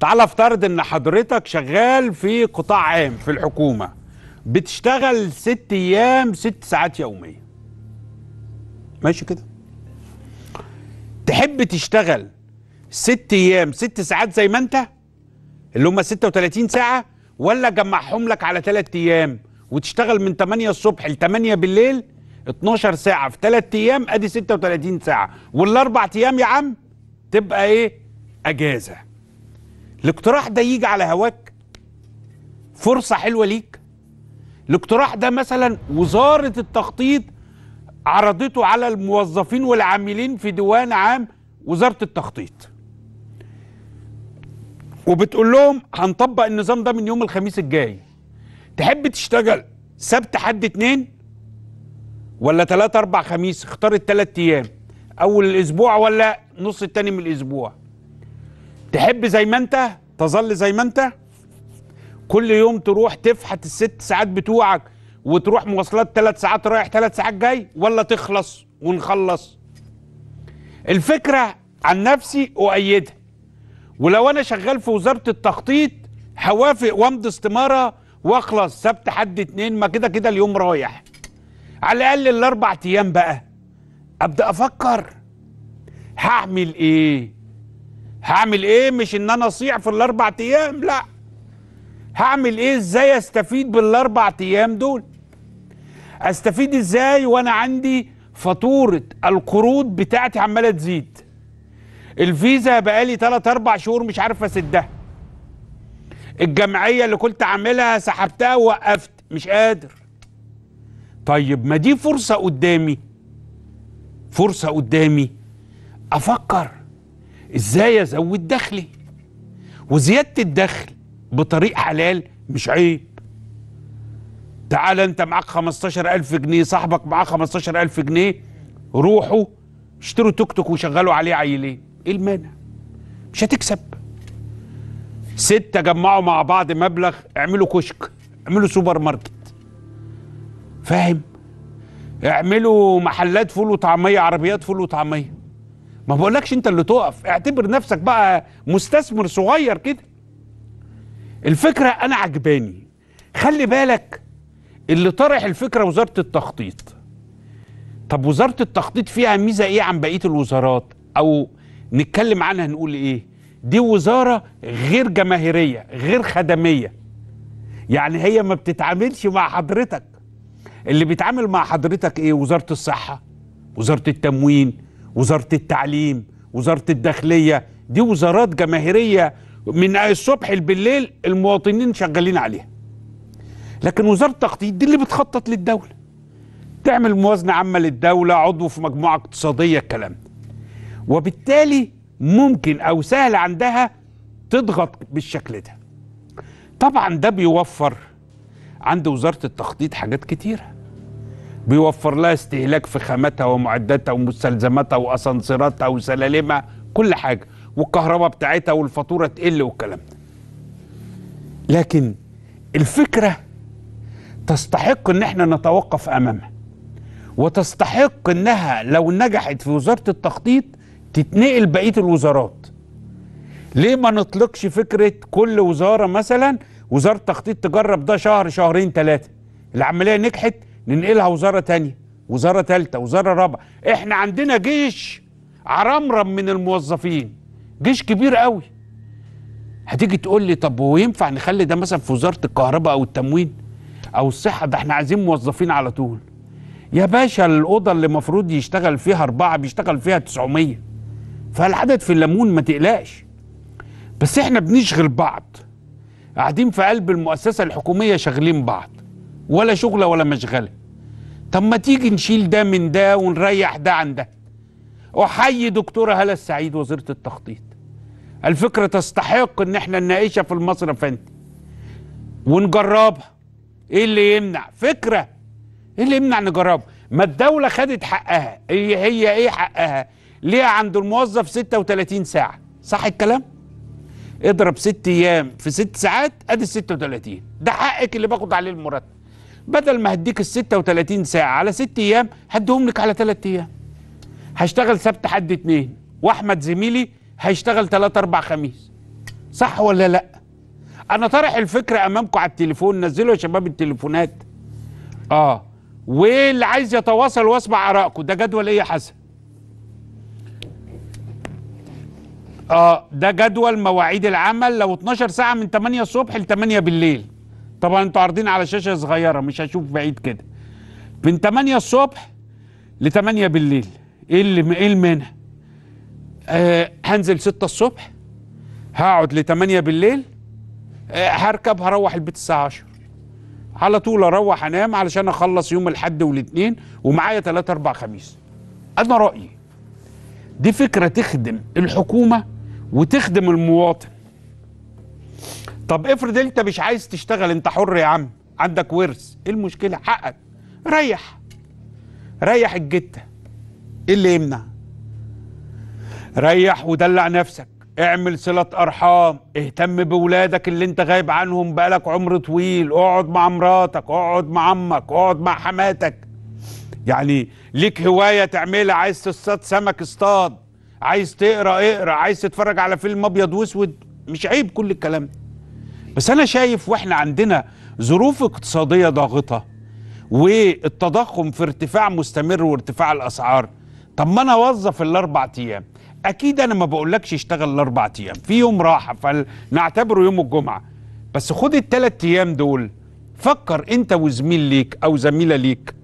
تعال افترض ان حضرتك شغال في قطاع عام في الحكومه بتشتغل ست ايام ست ساعات يوميه ماشي كده تحب تشتغل ست ايام ست ساعات زي ما انت اللي هم 36 ساعه ولا جمعهم لك على ثلاث ايام وتشتغل من 8 الصبح ل 8 بالليل 12 ساعه في ثلاث ايام ادي 36 ساعه والاربع ايام يا عم تبقى ايه اجازه الاقتراح ده يجي على هواك فرصة حلوة ليك الاقتراح ده مثلا وزارة التخطيط عرضته على الموظفين والعاملين في ديوان عام وزارة التخطيط وبتقول لهم هنطبق النظام ده من يوم الخميس الجاي تحب تشتغل سبت حد اتنين ولا تلاتة اربع خميس اختار التلات ايام اول الاسبوع ولا نص التاني من الاسبوع تحب زي ما انت تظل زي ما انت كل يوم تروح تفحت الست ساعات بتوعك وتروح مواصلات ثلاث ساعات رايح ثلاث ساعات جاي ولا تخلص ونخلص الفكرة عن نفسي أؤيدها ولو أنا شغال في وزارة التخطيط هوافق وامضي استمارة واخلص سبت حد اتنين ما كده كده اليوم رايح على الأقل الأربع أيام بقى أبدأ أفكر هعمل إيه هعمل ايه مش ان انا اصيع في الاربع ايام لا هعمل ايه ازاي استفيد بالاربع ايام دول استفيد ازاي وانا عندي فاتوره القروض بتاعتي عماله تزيد الفيزا بقالي 3 4 شهور مش عارف اسدها الجمعيه اللي كنت عاملها سحبتها ووقفت مش قادر طيب ما دي فرصه قدامي فرصه قدامي افكر ازاي ازود دخلي وزياده الدخل بطريق حلال مش عيب تعال انت معاك 15000 جنيه صاحبك معاه 15000 جنيه روحوا اشتروا توك توك وشغلوا عليه عيلين ايه المانع مش هتكسب ستة جمعوا مع بعض مبلغ اعملوا كشك اعملوا سوبر ماركت فاهم اعملوا محلات فول وطعمية عربيات فول وطعمية ما بقولكش انت اللي تقف اعتبر نفسك بقى مستثمر صغير كده الفكرة انا عجباني خلي بالك اللي طرح الفكرة وزارة التخطيط طب وزارة التخطيط فيها ميزة ايه عن بقية الوزارات او نتكلم عنها نقول ايه دي وزارة غير جماهيرية غير خدمية يعني هي ما بتتعاملش مع حضرتك اللي بيتعامل مع حضرتك ايه وزارة الصحة وزارة التموين وزارة التعليم وزارة الداخلية دي وزارات جماهيرية من الصبح بالليل المواطنين شغالين عليها لكن وزارة التخطيط دي اللي بتخطط للدولة تعمل موازنة عامة للدولة عضو في مجموعة اقتصادية الكلام ده وبالتالي ممكن أو سهل عندها تضغط بالشكل ده طبعا ده بيوفر عند وزارة التخطيط حاجات كتيره بيوفر لها استهلاك في خاماتها ومعداتها ومستلزماتها واسانسيراتها وسلالمها كل حاجه والكهرباء بتاعتها والفاتوره تقل والكلام ده لكن الفكره تستحق ان احنا نتوقف امامها وتستحق انها لو نجحت في وزاره التخطيط تتنقل بقيه الوزارات ليه ما نطلقش فكره كل وزاره مثلا وزاره تخطيط تجرب ده شهر شهرين ثلاثه العمليه نجحت ننقلها وزاره تانية وزاره تالتة وزاره رابعه احنا عندنا جيش عرمرم من الموظفين جيش كبير قوي هتيجي تقول لي طب وينفع نخلي ده مثلا في وزاره الكهرباء او التموين او الصحه ده احنا عايزين موظفين على طول يا باشا الاوضه اللي المفروض يشتغل فيها اربعه بيشتغل فيها 900 فالعدد في الليمون ما تقلقش بس احنا بنشغل بعض قاعدين في قلب المؤسسه الحكوميه شاغلين بعض ولا شغله ولا مشغله طب ما تيجي نشيل ده من ده ونريح ده عن ده احيي دكتوره هلا السعيد وزيره التخطيط الفكره تستحق ان احنا نناقشها في المصرف فندي ونجربها ايه اللي يمنع فكره ايه اللي يمنع نجربها ما الدوله خدت حقها هي هي ايه حقها ليها عند الموظف 36 ساعه صح الكلام اضرب ست ايام في ست ساعات ادي 36 ده حقك اللي باخد عليه المرتب بدل ما هديك ال 36 ساعه على ست ايام هديهم لك على ثلاث ايام هشتغل سبت حد اتنين واحمد زميلي هيشتغل ثلاث اربع خميس صح ولا لا انا طرح الفكره امامكم على التليفون نزلوا يا شباب التليفونات اه واللي عايز يتواصل واسمع ارائكم ده جدول ايه يا حسن اه ده جدول مواعيد العمل لو 12 ساعه من 8 الصبح ل 8 بالليل طبعا انتوا عارضين على شاشه صغيره مش هشوف بعيد كده من 8 الصبح ل 8 بالليل ايه اللي ايه المنع؟ آه، هنزل 6 الصبح هقعد ل 8 بالليل آه، هركب هروح البيت الساعه 10 على طول اروح انام علشان اخلص يوم الاحد والاثنين ومعايا 3 4 خميس انا رايي دي فكره تخدم الحكومه وتخدم المواطن طب افرض انت مش عايز تشتغل انت حر يا عم عندك ورث ايه المشكله حقك ريح ريح الجته ايه اللي يمنع ريح ودلع نفسك اعمل صلة أرحام اهتم بولادك اللي انت غايب عنهم بقالك عمر طويل اقعد مع مراتك اقعد مع أمك اقعد مع حماتك يعني ليك هواية تعملها عايز تصطاد سمك اصطاد عايز تقرأ اقرأ عايز تتفرج على فيلم أبيض وأسود مش عيب كل الكلام ده بس انا شايف واحنا عندنا ظروف اقتصاديه ضاغطه والتضخم في ارتفاع مستمر وارتفاع الاسعار طب ما انا اوظف الاربع ايام اكيد انا ما بقولكش اشتغل الاربع ايام في يوم راحه فنعتبره يوم الجمعه بس خد الثلاث ايام دول فكر انت وزميل ليك او زميله ليك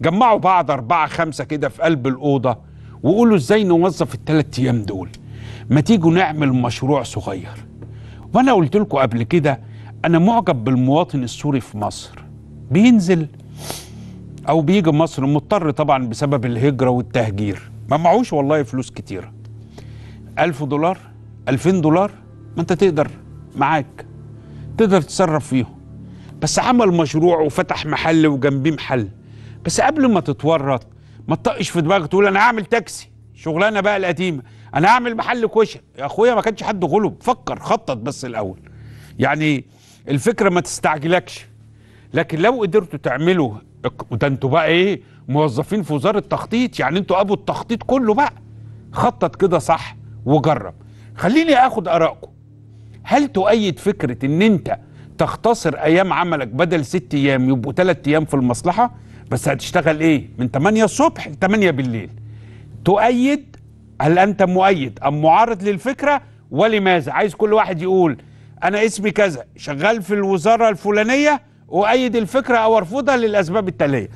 جمعوا بعض اربعه خمسه كده في قلب الاوضه وقولوا ازاي نوظف الثلاث ايام دول ما تيجوا نعمل مشروع صغير وانا قلت لكم قبل كده انا معجب بالمواطن السوري في مصر بينزل او بيجي مصر مضطر طبعا بسبب الهجره والتهجير ما معهوش والله فلوس كتيره ألف دولار ألفين دولار ما انت تقدر معاك تقدر تتصرف فيهم بس عمل مشروع وفتح محل وجنبيه محل بس قبل ما تتورط ما تطقش في دماغك تقول انا هعمل تاكسي شغلانه بقى القديمه انا هعمل محل كوشه يا اخويا ما كانش حد غلب فكر خطط بس الاول يعني الفكره ما تستعجلكش لكن لو قدرتوا تعملوا ده انتوا بقى ايه موظفين في وزاره التخطيط يعني انتوا ابو التخطيط كله بقى خطط كده صح وجرب خليني اخد ارائكم هل تؤيد فكره ان انت تختصر ايام عملك بدل ست ايام يبقوا ثلاث ايام في المصلحه بس هتشتغل ايه من 8 الصبح ل 8 بالليل تؤيد هل أنت مؤيد أم معارض للفكرة ولماذا عايز كل واحد يقول أنا اسمي كذا شغال في الوزارة الفلانية أؤيد الفكرة أو أرفضها للأسباب التالية